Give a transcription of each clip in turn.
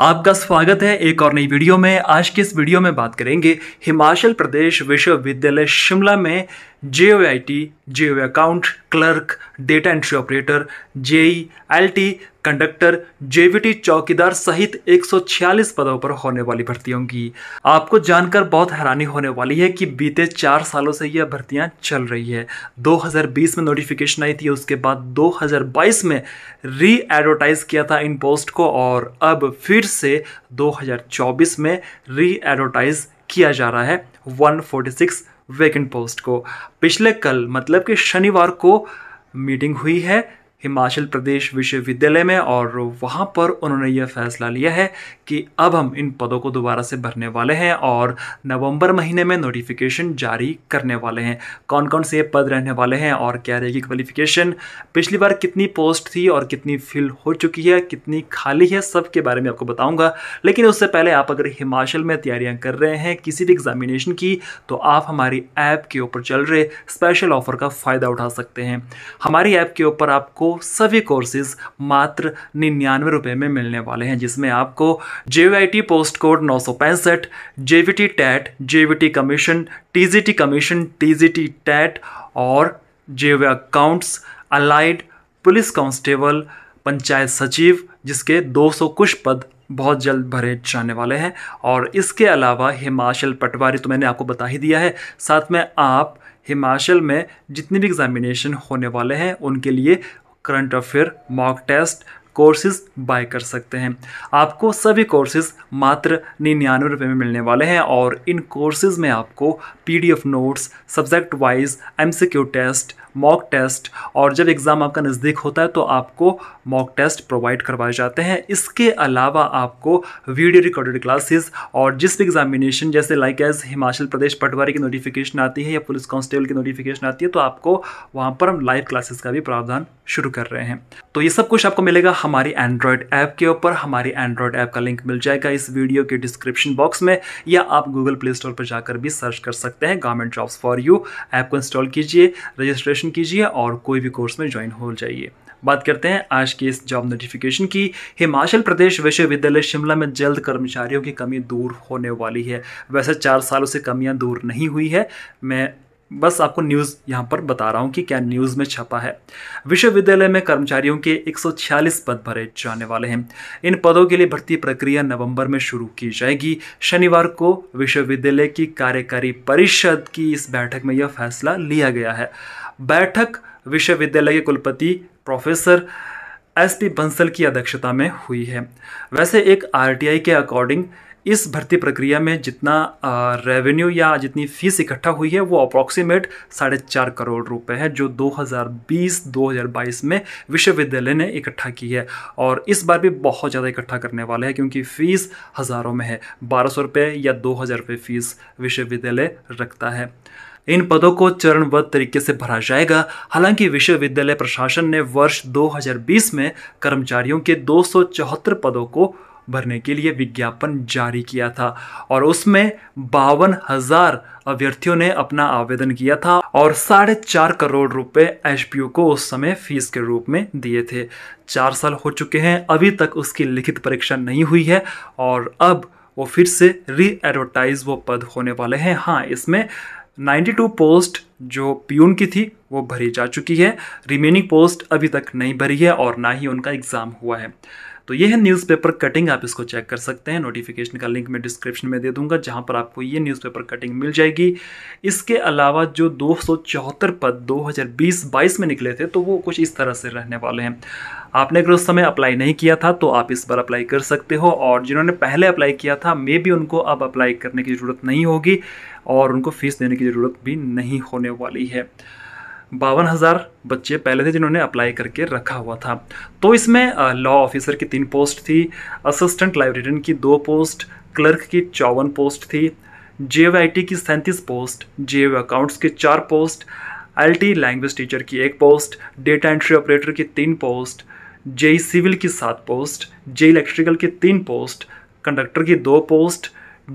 आपका स्वागत है एक और नई वीडियो में आज की इस वीडियो में बात करेंगे हिमाचल प्रदेश विश्वविद्यालय शिमला में J O I T J O account clerk data entry operator JE T conductor T चौकीदार सहित 146 पदों पर होने वाली भर्ती होंगी आपको जानकर बहुत हैरानी होने वाली है कि बीते चार सालों से यह भर्तियां चल रही है 2020 में नोटिफिकेशन आई थी उसके बाद 2022 में री एडवर्टाइज किया था इन पोस्ट को और अब फिर से 2024 में री एडवर्टाइज किया जा रहा है 146 वैकेंट पोस्ट को पिछले कल मतलब कि शनिवार को मीटिंग हुई है हिमाचल प्रदेश विश्वविद्यालय में और वहाँ पर उन्होंने यह फैसला लिया है कि अब हम इन पदों को दोबारा से भरने वाले हैं और नवंबर महीने में नोटिफिकेशन जारी करने वाले हैं कौन कौन से पद रहने वाले हैं और क्या रहेगी क्वालिफिकेशन पिछली बार कितनी पोस्ट थी और कितनी फिल हो चुकी है कितनी खाली है सब के बारे में आपको बताऊँगा लेकिन उससे पहले आप अगर हिमाचल में तैयारियाँ कर रहे हैं किसी भी एग्जामिनेशन की तो आप हमारी ऐप के ऊपर चल रहे स्पेशल ऑफर का फ़ायदा उठा सकते हैं हमारी ऐप के ऊपर आपको सभी कोर्सेज मात्र निन्यानवे रुपये में मिलने वाले हैं जिसमें आपको जे पोस्ट कोड नौ सौ पैंसठ J TET J commission T commission T TET और J accounts allied police constable panchayat सचिव जिसके 200 कुछ पद बहुत जल्द भरे जाने वाले हैं और इसके अलावा हिमाचल पटवारी तो मैंने आपको बता ही दिया है साथ में आप हिमाचल में जितने भी एग्ज़ामिनेशन होने वाले हैं उनके लिए current affair mock test courses buy कर सकते हैं आपको सभी कोर्सेज मात्र निन्यानवे रुपये में मिलने वाले हैं और इन कोर्सेज में आपको PDF notes subject wise MCQ test mock test और जब एग्ज़ाम आपका नज़दीक होता है तो आपको मॉक टेस्ट प्रोवाइड करवाए जाते हैं इसके अलावा आपको वीडियो रिकॉर्डेड क्लासेस और जिस भी एग्जामिनेशन जैसे लाइक एज हिमाचल प्रदेश पटवारी की नोटिफिकेशन आती है या पुलिस कांस्टेबल की नोटिफिकेशन आती है तो आपको वहाँ पर हम लाइव क्लासेस का भी प्रावधान शुरू कर रहे हैं तो ये सब कुछ आपको मिलेगा हमारी एंड्रॉयड ऐप के ऊपर हमारी एंड्रॉयड ऐप का लिंक मिल जाएगा इस वीडियो के डिस्क्रिप्शन बॉक्स में या आप गूगल प्ले स्टोर पर जाकर भी सर्च कर सकते हैं government jobs for you app को इंस्टॉल कीजिए रजिस्ट्रेशन कीजिए और कोई भी कोर्स में ज्वाइन हो जाइए बात करते हैं आज के इस जॉब नोटिफिकेशन की हिमाचल प्रदेश विश्वविद्यालय शिमला में जल्द कर्मचारियों की कमी दूर होने वाली है वैसे चार सालों से कमियां दूर नहीं हुई है मैं बस आपको न्यूज़ यहाँ पर बता रहा हूँ कि क्या न्यूज़ में छपा है विश्वविद्यालय में कर्मचारियों के 146 पद भरे जाने वाले हैं इन पदों के लिए भर्ती प्रक्रिया नवंबर में शुरू की जाएगी शनिवार को विश्वविद्यालय की कार्यकारी परिषद की इस बैठक में यह फैसला लिया गया है बैठक विश्वविद्यालय के कुलपति प्रोफेसर एस पी बंसल की अध्यक्षता में हुई है वैसे एक आरटीआई के अकॉर्डिंग इस भर्ती प्रक्रिया में जितना रेवेन्यू या जितनी फीस इकट्ठा हुई है वो अप्रॉक्सीमेट साढ़े चार करोड़ रुपए है जो 2020-2022 में विश्वविद्यालय ने इकट्ठा की है और इस बार भी बहुत ज़्यादा इकट्ठा करने वाले हैं क्योंकि फ़ीस हज़ारों में है बारह सौ रुपये या दो हज़ार रुपये फ़ीस विश्वविद्यालय रखता है इन पदों को चरणबद्ध तरीके से भरा जाएगा हालांकि विश्वविद्यालय प्रशासन ने वर्ष 2020 में कर्मचारियों के दो पदों को भरने के लिए विज्ञापन जारी किया था और उसमें बावन हजार अभ्यर्थियों ने अपना आवेदन किया था और साढ़े चार करोड़ रुपए एच को उस समय फीस के रूप में दिए थे चार साल हो चुके हैं अभी तक उसकी लिखित परीक्षा नहीं हुई है और अब वो फिर से री एडवर्टाइज वो पद होने वाले हैं हाँ इसमें 92 पोस्ट जो पीयून की थी वो भरी जा चुकी है रिमेनिंग पोस्ट अभी तक नहीं भरी है और ना ही उनका एग्ज़ाम हुआ है तो ये है न्यूज़पेपर कटिंग आप इसको चेक कर सकते हैं नोटिफिकेशन का लिंक मैं डिस्क्रिप्शन में दे दूंगा जहाँ पर आपको ये न्यूज़पेपर कटिंग मिल जाएगी इसके अलावा जो दो पद 2020-22 में निकले थे तो वो कुछ इस तरह से रहने वाले हैं आपने अगर उस समय अप्लाई नहीं किया था तो आप इस बार अप्लाई कर सकते हो और जिन्होंने पहले अप्लाई किया था मे भी उनको अब अप्लाई करने की ज़रूरत नहीं होगी और उनको फीस देने की ज़रूरत भी नहीं होने वाली है बावन हज़ार बच्चे पहले थे जिन्होंने अप्लाई करके रखा हुआ था तो इसमें लॉ ऑफिसर की तीन पोस्ट थी असिस्टेंट लाइब्रेरियन की दो पोस्ट क्लर्क की चौवन पोस्ट थी जे की सैंतीस पोस्ट जे अकाउंट्स की चार पोस्ट एल लैंग्वेज टीचर की एक पोस्ट डेटा एंट्री ऑपरेटर की तीन पोस्ट जे सिविल की सात पोस्ट जे इलेक्ट्रिकल की तीन पोस्ट कंडक्टर की दो पोस्ट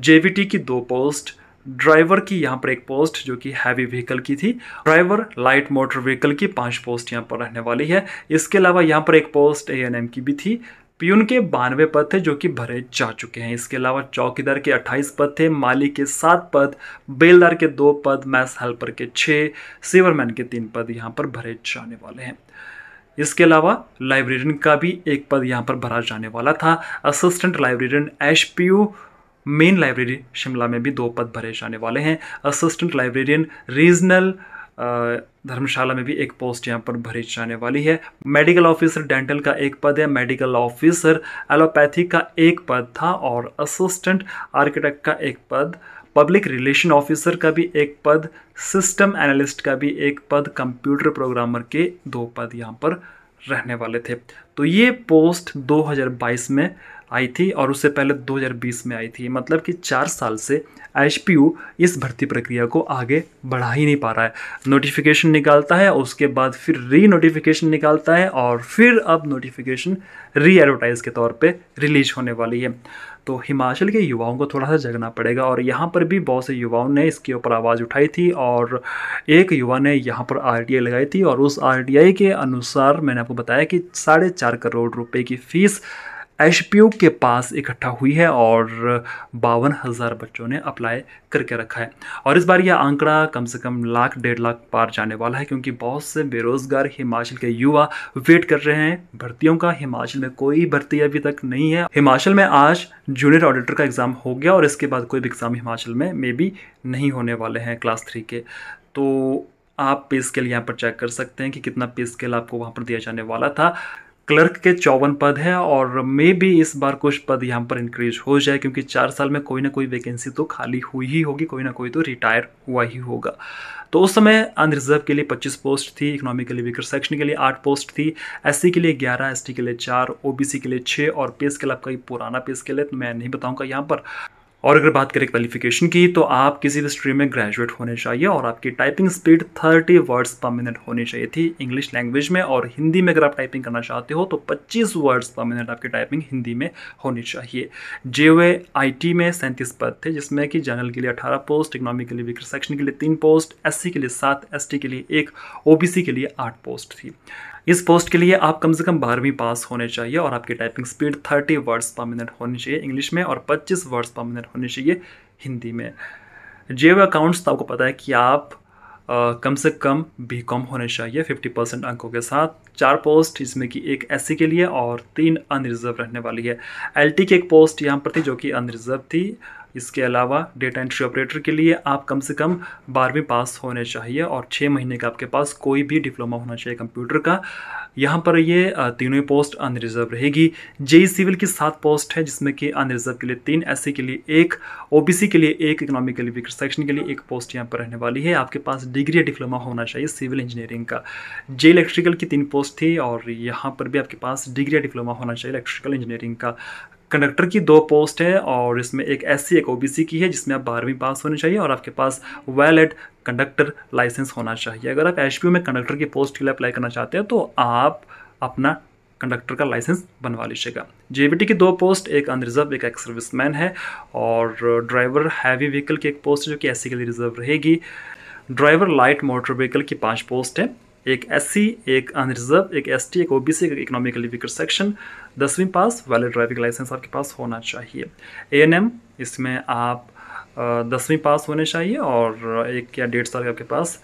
जे की दो पोस्ट ड्राइवर की यहाँ पर एक पोस्ट जो कि हैवी व्हीकल की थी ड्राइवर लाइट मोटर व्हीकल की पांच पोस्ट यहाँ पर रहने वाली है इसके अलावा यहाँ पर एक पोस्ट ए एन एम की भी थी पीयून के बानवे पद थे जो कि भरे जा चुके हैं इसके अलावा चौकीदार के 28 पद थे माली के सात पद बेलदार के दो पद मैस हेल्पर के छः सीवरमैन के तीन पद यहाँ पर भरे जाने वाले हैं इसके अलावा लाइब्रेरियन का भी एक पद यहाँ पर भरा जाने वाला था assistant librarian H P U main library Shimla में भी दो पद भरे जाने वाले हैं असिस्टेंट लाइब्रेरियन रीजनल धर्मशाला में भी एक पोस्ट यहाँ पर भरी जाने वाली है मेडिकल ऑफिसर डेंटल का एक पद है मेडिकल ऑफिसर एलोपैथी का एक पद था और असिस्टेंट आर्किटेक्ट का एक पद पब्लिक रिलेशन ऑफिसर का भी एक पद सिस्टम एनालिस्ट का भी एक पद कंप्यूटर प्रोग्रामर के दो पद यहाँ पर रहने वाले थे तो ये पोस्ट 2022 में आई थी और उससे पहले 2020 में आई थी मतलब कि चार साल से एच इस भर्ती प्रक्रिया को आगे बढ़ा ही नहीं पा रहा है नोटिफिकेशन निकालता है उसके बाद फिर री नोटिफिकेशन निकालता है और फिर अब नोटिफिकेशन री एडवर्टाइज के तौर पे रिलीज होने वाली है तो हिमाचल के युवाओं को थोड़ा सा जगना पड़ेगा और यहाँ पर भी बहुत से युवाओं ने इसके ऊपर आवाज़ उठाई थी और एक युवा ने यहाँ पर आर लगाई थी और उस आर के अनुसार मैंने आपको बताया कि साढ़े चार करोड़ रुपये की फ़ीस एश के पास इकट्ठा हुई है और बावन हज़ार बच्चों ने अप्लाई करके रखा है और इस बार यह आंकड़ा कम से कम लाख डेढ़ लाख पार जाने वाला है क्योंकि बहुत से बेरोज़गार हिमाचल के युवा वेट कर रहे हैं भर्तियों का हिमाचल में कोई भर्ती अभी तक नहीं है हिमाचल में आज जूनियर ऑडिटर का एग्ज़ाम हो गया और इसके बाद कोई भी एग्ज़ाम हिमाचल में मे बी नहीं होने वाले हैं क्लास थ्री के तो आप पे स्केल यहाँ पर चेक कर सकते हैं कि कितना पे स्केल आपको वहाँ पर दिया जाने वाला था क्लर्क के चौवन पद हैं और मे भी इस बार कुछ पद यहाँ पर इंक्रीज हो जाए क्योंकि चार साल में कोई ना कोई वैकेंसी तो खाली हुई ही होगी कोई ना कोई तो रिटायर हुआ ही होगा तो उस समय अनरिजर्व रिजर्व के लिए 25 पोस्ट थी इकोनॉमिकली वीकर सेक्शन के लिए 8 पोस्ट थी एस के लिए 11 एस के लिए 4 ओ के लिए 6 और पे स्केल आपका पुराना पे स्केल है तो मैं नहीं बताऊंगा यहाँ पर और अगर बात करें क्वालिफिकेशन की तो आप किसी भी स्ट्रीम में ग्रेजुएट होने चाहिए और आपकी typing speed 30 words per minute होनी चाहिए थी इंग्लिश लैंग्वेज में और हिंदी में अगर आप टाइपिंग करना चाहते हो तो 25 वर्ड्स पर मिनट आपकी टाइपिंग हिंदी में होनी चाहिए जे आईटी में सैंतीस पद थे जिसमें कि जनरल के लिए अठारह पोस्ट इकनॉमिक के लिए वीकर सेक्शन के लिए तीन पोस्ट एस के लिए सात एस के लिए एक ओ के लिए आठ पोस्ट थी इस पोस्ट के लिए आप कम से कम बारहवीं पास होने चाहिए और आपकी typing speed thirty words per minute होनी चाहिए इंग्लिश में और पच्चीस वर्ड्स पर मिनट होनी चाहिए हिंदी में जे अकाउंट्स तो आपको पता है कि आप आ, कम से कम बी कॉम होने चाहिए फिफ्टी परसेंट अंकों के साथ चार पोस्ट इसमें कि एक एस के लिए और तीन अनरिजर्व रहने वाली है एल की एक पोस्ट यहाँ पर थी जो कि अनरिजर्व थी इसके अलावा डेटा एंट्री ऑपरेटर के लिए आप कम से कम बारहवीं पास होने चाहिए और छः महीने का आपके पास कोई भी डिप्लोमा होना चाहिए कंप्यूटर का यहाँ पर ये तीनों ही पोस्ट अनरिजर्व रहेगी जेई सिविल की सात पोस्ट है जिसमें कि अनरिजर्व के लिए तीन एस e के लिए एक ओबीसी के लिए एक इकोनॉमिक के लिए वीकर सेक्शन के लिए एक पोस्ट यहाँ पर रहने वाली है आपके पास डिग्री या डिप्लोमा होना चाहिए सिविल इंजीनियरिंग का जे इलेक्ट्रिकल की तीन पोस्ट थी और यहाँ पर भी आपके पास डिग्री या डिप्लोमा होना चाहिए इलेक्ट्रिकल इंजीनियरिंग का कंडक्टर की दो पोस्ट है और इसमें एक एस एक सी की है जिसमें आप बारहवीं पास होनी चाहिए और आपके पास वेल कंडक्टर लाइसेंस होना चाहिए अगर आप एच में कंडक्टर की पोस्ट के लिए अप्लाई करना चाहते हैं तो आप अपना कंडक्टर का लाइसेंस बनवा लीजिएगा जे की दो पोस्ट एक अनरिजर्व एक एक्स मैन है और ड्राइवर हैवी व्हीकल की एक पोस्ट है जो कि एस के लिए रिजर्व रहेगी ड्राइवर लाइट मोटर व्हीकल की पांच पोस्ट है एक एस एक अनरिजर्व एक एस एक ओ एक इकोनॉमिकली वीकर सेक्शन दसवीं पास वैलिड ड्राइविंग लाइसेंस आपके पास होना चाहिए ए एन एम इसमें आप दसवीं पास होने चाहिए और एक या डेढ़ साल आपके पास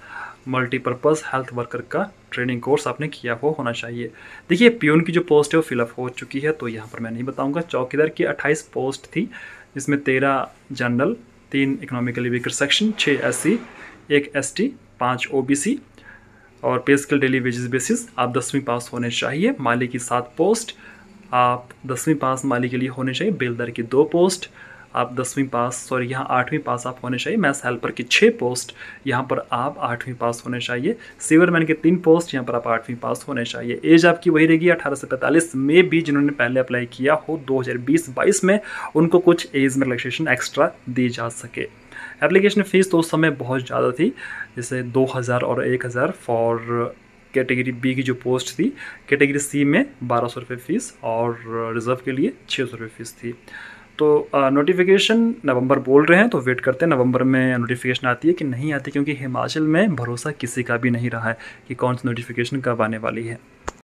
मल्टीपर्पज़ हेल्थ वर्कर का ट्रेनिंग कोर्स आपने किया हो होना चाहिए देखिए प्यून की जो पोस्ट है वो फिलअप हो चुकी है तो यहाँ पर मैं नहीं बताऊँगा चौकीदार की अट्ठाईस पोस्ट थी जिसमें तेरह जनरल तीन इकोनॉमिकली वीकर सेक्शन छः एस एक एस टी पाँच ओ बी सी और पे स्केल डेली वेजेस बेसिस आप दसवीं पास होने चाहिए माली की सात पोस्ट आप दसवीं पास माली के लिए होने चाहिए बेलदर की दो पोस्ट आप दसवीं पास सॉरी यहाँ आठवीं पास आप होने चाहिए मैथ्स हेल्पर की छः पोस्ट यहाँ पर आप आठवीं पास होने चाहिए सीवरमैन के तीन पोस्ट यहाँ पर आप आठवीं पास होने चाहिए एज आपकी वही रहेगी अठारह से पैंतालीस में भी जिन्होंने पहले अप्लाई किया हो दो हज़ार में उनको कुछ एज में रिलेक्सेशन एक्स्ट्रा दी जा सके एप्लीकेशन फ़ीस तो उस समय बहुत ज़्यादा थी जैसे दो और एक फॉर कैटेगरी बी की जो पोस्ट थी कैटेगरी सी में बारह सौ रुपये फ़ीस और रिज़र्व के लिए छः सौ रुपये फ़ीस थी तो नोटिफिकेशन नवंबर बोल रहे हैं तो वेट करते हैं नवंबर में नोटिफिकेशन आती है कि नहीं आती क्योंकि हिमाचल में भरोसा किसी का भी नहीं रहा है कि कौन सी नोटिफिकेशन कब आने वाली है